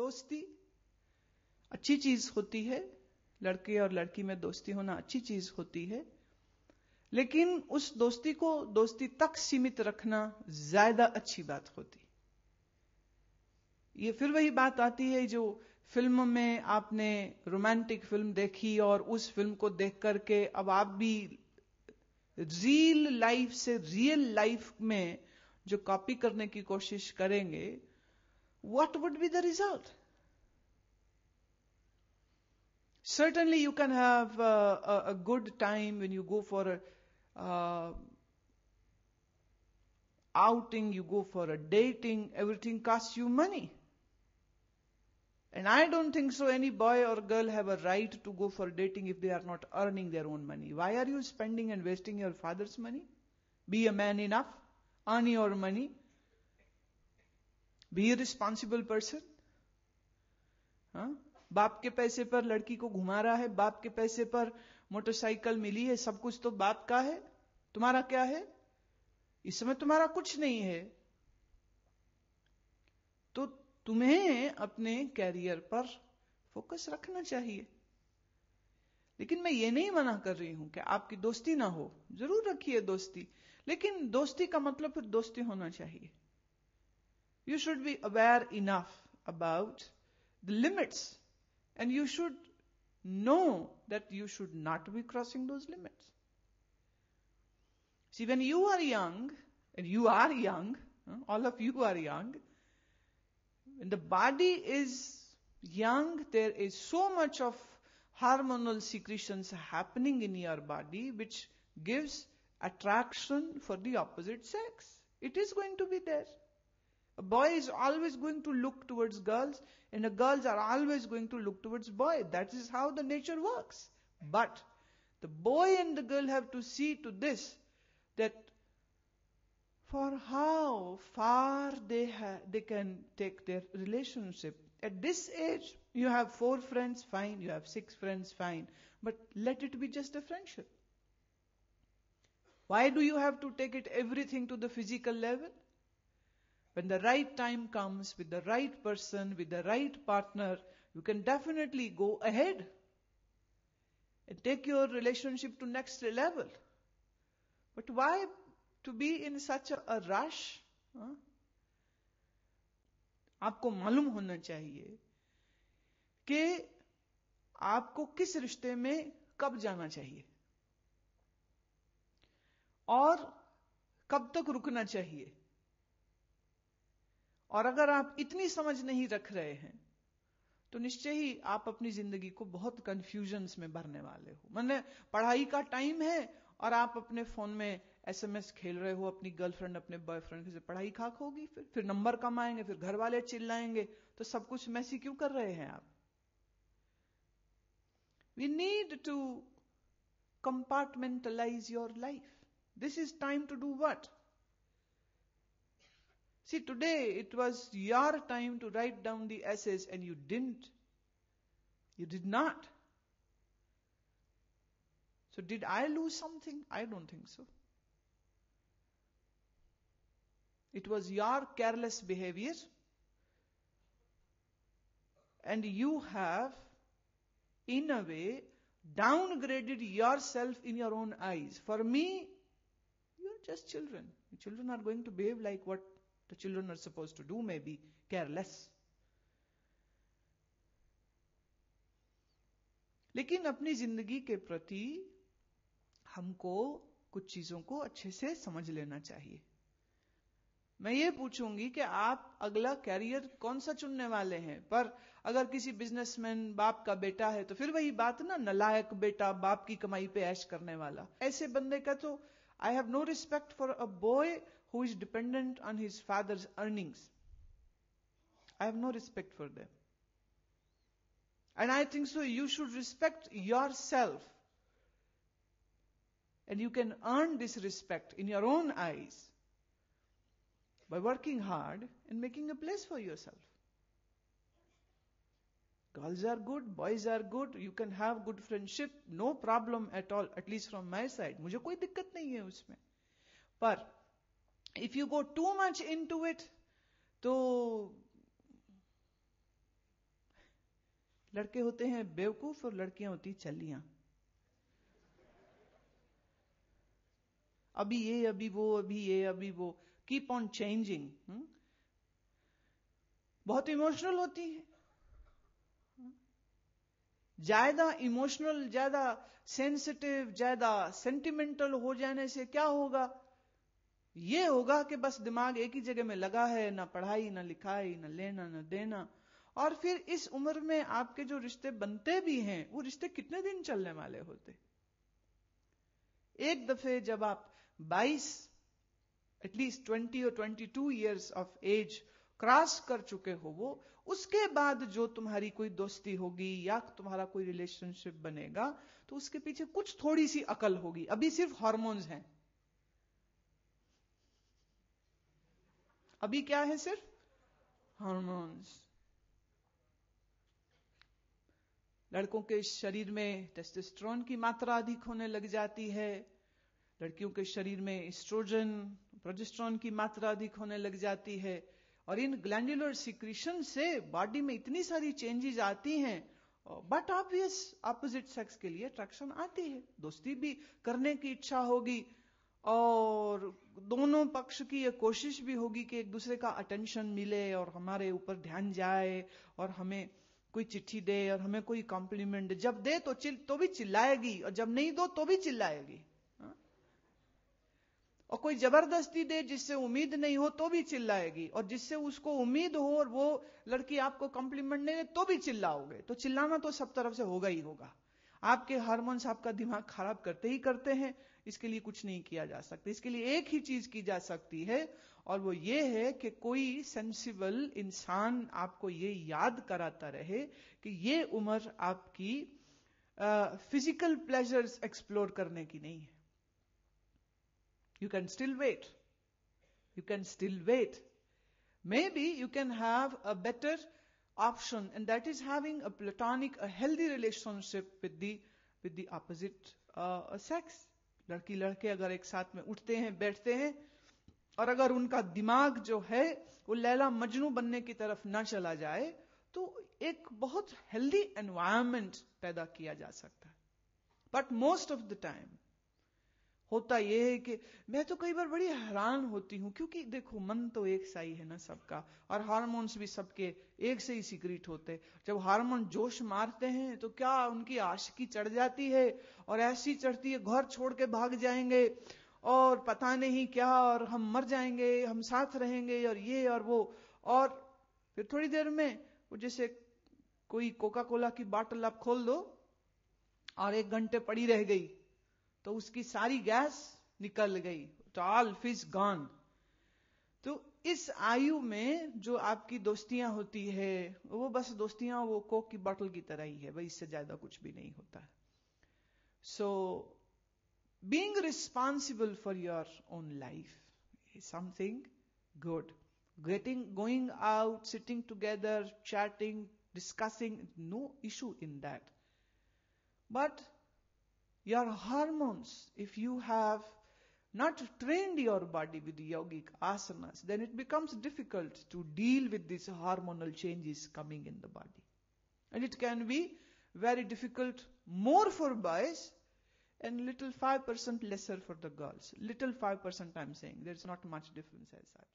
दोस्ती अच्छी चीज होती है लड़के और लड़की में दोस्ती होना अच्छी चीज होती है लेकिन उस दोस्ती को दोस्ती तक सीमित रखना ज्यादा अच्छी बात होती ये फिर वही बात आती है जो फिल्म में आपने रोमांटिक फिल्म देखी और उस फिल्म को देख करके अब आप भी रियल लाइफ से रियल लाइफ में जो कॉपी करने की कोशिश करेंगे what would be the result? Certainly, you can have a, a, a good time when you go for a uh, outing, you go for a dating, everything costs you money. And I don't think so any boy or girl have a right to go for dating if they are not earning their own money. Why are you spending and wasting your father's money? Be a man enough, earn your money, be responsible person बाप के पैसे पर लड़की को घुमा रहा है बाप के पैसे पर मोटरसाइकिल मिली है सब कुछ तो बाप का है तुम्हारा क्या है इस समय तुम्हारा कुछ नहीं है तो तुम्हें अपने कैरियर पर फोकस रखना चाहिए लेकिन मैं ये नहीं मना कर रही हूं कि आपकी दोस्ती ना हो जरूर रखिए दोस्ती लेकिन दोस्ती का मतलब फिर दोस्ती होना चाहिए You should be aware enough about the limits and you should know that you should not be crossing those limits. See, when you are young, and you are young, all of you are young, when the body is young, there is so much of hormonal secretions happening in your body which gives attraction for the opposite sex. It is going to be there. A boy is always going to look towards girls and the girls are always going to look towards boy. That is how the nature works. But the boy and the girl have to see to this that for how far they ha- they can take their relationship. At this age, you have four friends, fine. You have six friends, fine. But let it be just a friendship. Why do you have to take it everything to the physical level? When the right time comes with the right person, with the right partner, you can definitely go ahead and take your relationship to next level. But why to be in such a, a rush? Huh? आपको मालूम होना चाहिए कि आपको किस रिश्ते में कब जाना चाहिए और कब तक रुकना चाहिए और अगर आप इतनी समझ नहीं रख रहे हैं तो निश्चय ही आप अपनी जिंदगी को बहुत कंफ्यूजन में भरने वाले हो मैंने पढ़ाई का टाइम है और आप अपने फोन में एसएमएस खेल रहे हो अपनी गर्लफ्रेंड अपने बॉयफ्रेंड से पढ़ाई खाक होगी फिर फिर नंबर कम आएंगे फिर घर वाले चिल्लाएंगे तो सब कुछ मैसी क्यों कर रहे हैं आप we need to compartmentalise your life this is time to do what See, today it was your time to write down the essays and you didn't. You did not. So did I lose something? I don't think so. It was your careless behavior and you have in a way downgraded yourself in your own eyes. For me, you're just children. Children are going to behave like what the children are supposed to do may be careless. लेकिन अपनी जिंदगी के प्रति हमको कुछ चीजों को अच्छे से समझ लेना चाहिए मैं ये पूछूंगी कि आप अगला कैरियर कौन सा चुनने वाले हैं पर अगर किसी बिजनेसमैन बाप का बेटा है तो फिर वही बात ना नलायक बेटा बाप की कमाई पे ऐश करने वाला ऐसे बंदे का तो I have no respect for a boy who is dependent on his father's earnings. I have no respect for them. And I think so, you should respect yourself. And you can earn this respect in your own eyes by working hard and making a place for yourself. girls are good boys are good you can have good friendship no problem at all at least from my side मुझे कोई दिक्कत नहीं है उसमें पर if you go too much into it तो लड़के होते हैं बेवकूफ और लड़कियां होती चलियां अभी ये अभी वो अभी ये अभी वो कीप ऑन चेंजिंग बहुत इमोशनल होती है ज्यादा इमोशनल ज्यादा सेंसिटिव ज्यादा सेंटिमेंटल हो जाने से क्या होगा ये होगा कि बस दिमाग एक ही जगह में लगा है ना पढ़ाई ना लिखाई ना लेना ना देना और फिर इस उम्र में आपके जो रिश्ते बनते भी हैं वो रिश्ते कितने दिन चलने वाले होते एक दफे जब आप 22 एटलीस्ट 20 और 22 इयर्स ऑफ एज क्रॉस कर चुके हो वो उसके बाद जो तुम्हारी कोई दोस्ती होगी या तुम्हारा कोई रिलेशनशिप बनेगा तो उसके पीछे कुछ थोड़ी सी अकल होगी अभी सिर्फ हॉर्मोन्स हैं अभी क्या है सिर्फ हॉर्मोन्स लड़कों के शरीर में टेस्टोस्टेरोन की मात्रा अधिक होने लग जाती है लड़कियों के शरीर में स्ट्रोजन प्रोजेस्ट्रॉन की मात्रा अधिक होने लग जाती है और इन ग्लैंडुलर सिक्रीशन से बॉडी में इतनी सारी चेंजेस आती हैं बट ऑब्वियस अपोजिट सेक्स के लिए अट्रैक्शन आती है दोस्ती भी करने की इच्छा होगी और दोनों पक्ष की ये कोशिश भी होगी कि एक दूसरे का अटेंशन मिले और हमारे ऊपर ध्यान जाए और हमें कोई चिट्ठी दे और हमें कोई कॉम्प्लीमेंट जब दे तो चिल तो भी चिल्लाएगी और जब नहीं दो तो भी चिल्लाएगी और कोई जबरदस्ती दे जिससे उम्मीद नहीं हो तो भी चिल्लाएगी और जिससे उसको उम्मीद हो और वो लड़की आपको कॉम्प्लीमेंट नहीं दे तो भी चिल्लाओगे तो चिल्लाना तो सब तरफ से होगा ही होगा आपके हार्मोन्स आपका दिमाग खराब करते ही करते हैं इसके लिए कुछ नहीं किया जा सकता इसके लिए एक ही चीज की जा सकती है और वो ये है कि कोई सेंसिबल इंसान आपको ये याद कराता रहे कि ये उम्र आपकी फिजिकल प्लेजर्स एक्सप्लोर करने की नहीं है You can still wait. You can still wait. Maybe you can have a better option and that is having a platonic, a healthy relationship with the with the opposite uh, sex. लड़की लड़के अगर एक साथ में उठते हैं बैठते हैं और अगर उनका दिमाग जो है वो लैला मजनू बनने की तरफ ना चला जाए तो एक बहुत हेल्दी एनवायरमेंट पैदा किया जा सकता है but most of the time होता यह है कि मैं तो कई बार बड़ी हैरान होती हूं क्योंकि देखो मन तो एक सा ही है ना सबका और हार्मोन्स भी सबके एक से ही सीक्रेट होते जब हार्मोन जोश मारते हैं तो क्या उनकी आशिकी चढ़ जाती है और ऐसी चढ़ती है घर छोड़ के भाग जाएंगे और पता नहीं क्या और हम मर जाएंगे हम साथ रहेंगे और ये और वो और फिर थोड़ी देर में वो जैसे कोई कोका कोला की बाटल आप खोल दो और एक घंटे पड़ी रह गई तो उसकी सारी गैस निकल गई तो ऑल फिज गॉन तो इस आयु में जो आपकी दोस्तियां होती है वो बस दोस्तियां वो कोक की बॉटल की तरह ही है भाई इससे ज्यादा कुछ भी नहीं होता है so being responsible for your own life something good getting going out sitting together chatting discussing no issue in that but your hormones, if you have not trained your body with yogic asanas, then it becomes difficult to deal with these hormonal changes coming in the body. And it can be very difficult more for boys and little 5% lesser for the girls. Little 5% I'm saying. There's not much difference as such.